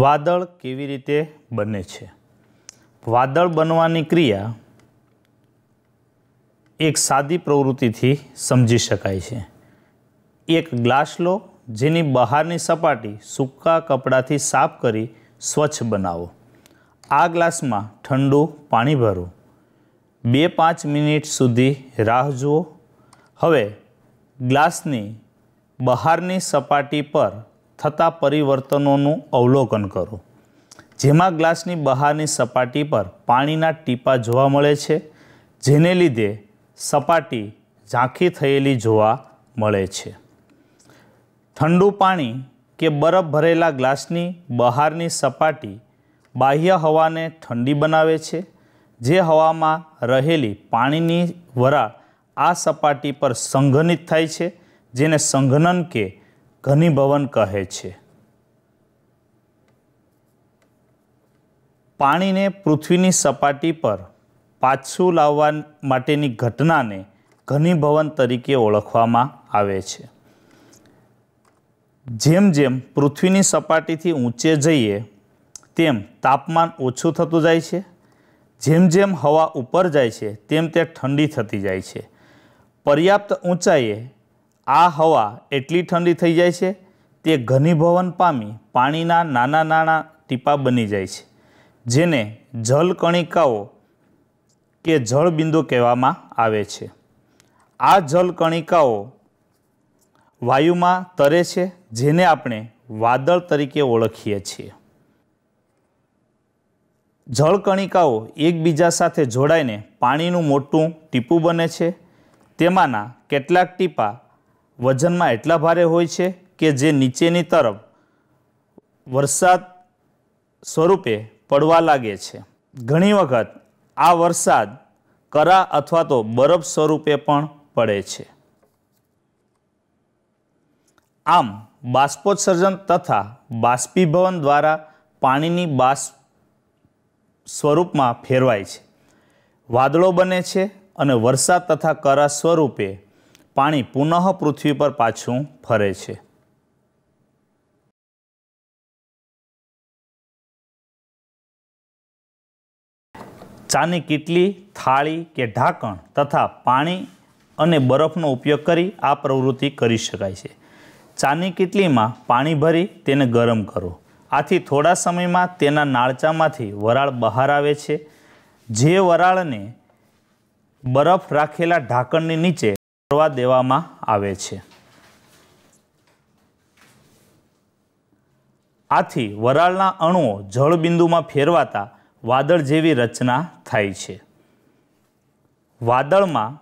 વાદળ કેવી રીતે બને છે વાદળ બનવાની ક્રિયા એક સાદી પ્રવૃત્તિથી સમજી શકાય છે એક ગ્લાસ લો જેની બહારની સપાટી સૂકા કપડાથી સાફ કરી સ્વચ્છ બનાવો આ ગ્લાસમાં ઠંડુ પાણી ભરો બે પાંચ મિનિટ સુધી રાહ જુઓ હવે ગ્લાસની બહારની સપાટી પર થતા પરિવર્તનોનું અવલોકન કરો જેમાં ગ્લાસની બહારની સપાટી પર પાણીના ટીપા જોવા મળે છે જેને લીધે સપાટી ઝાંખી થયેલી જોવા મળે છે ઠંડુ પાણી કે બરફ ભરેલા ગ્લાસની બહારની સપાટી બાહ્ય હવાને ઠંડી બનાવે છે જે હવામાં રહેલી પાણીની વરાળ આ સપાટી પર સંઘનિત થાય છે જેને સંઘનન કે ઘનીભવન કહે છે પાણીને પૃથ્વીની સપાટી પર પાછું લાવવા માટેની ઘટનાને ઘનીભવન તરીકે ઓળખવામાં આવે છે જેમ જેમ પૃથ્વીની સપાટીથી ઊંચે જઈએ તેમ તાપમાન ઓછું થતું જાય છે જેમ જેમ હવા ઉપર જાય છે તેમ તે ઠંડી થતી જાય છે પર્યાપ્ત ઊંચાઈએ આ હવા એટલી ઠંડી થઈ જાય છે તે ઘનીભવન પામી પાણીના નાના નાના ટીપા બની જાય છે જેને જલકણિકાઓ કે જળબિંદુ કહેવામાં આવે છે આ જલકણિકાઓ વાયુમાં તરે છે જેને આપણે વાદળ તરીકે ઓળખીએ છીએ જળકણિકાઓ એકબીજા સાથે જોડાઈને પાણીનું મોટું ટીપું બને છે તેમાંના કેટલાક ટીપા વજનમાં એટલા ભારે હોય છે કે જે નીચેની તરફ વરસાદ સ્વરૂપે પડવા લાગે છે ઘણી વખત આ વરસાદ કરા અથવા તો બરફ સ્વરૂપે પણ પડે છે આમ બાષ્પોત્સર્જન તથા બાષ્પીભવન દ્વારા પાણીની બાષ્પ સ્વરૂપમાં ફેરવાય છે વાદળો બને છે અને વરસાદ તથા કરા સ્વરૂપે પાણી પુનઃ પૃથ્વી પર પાછું ફરે છે ચાની કીટલી થાળી કે ઢાંકણ તથા પાણી અને બરફનો ઉપયોગ કરી આ પ્રવૃત્તિ કરી શકાય છે ચાની કીટલીમાં પાણી ભરી તેને ગરમ કરો આથી થોડા સમયમાં તેના નાળચામાંથી વરાળ બહાર આવે છે જે વરાળને બરફ રાખેલા ઢાંકણની નીચે કરવા દેવામાં આવે છે આથી વરાળના અણુઓ જળબિંદુમાં ફેરવાતા વાદળ જેવી રચના થાય છે વાદળમાં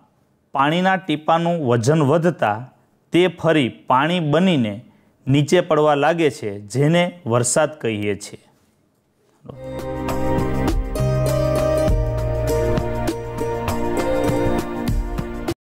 પાણીના ટીપાનું વજન વધતા તે ફરી પાણી બનીને નીચે પડવા લાગે છે જેને વરસાદ કહીએ છીએ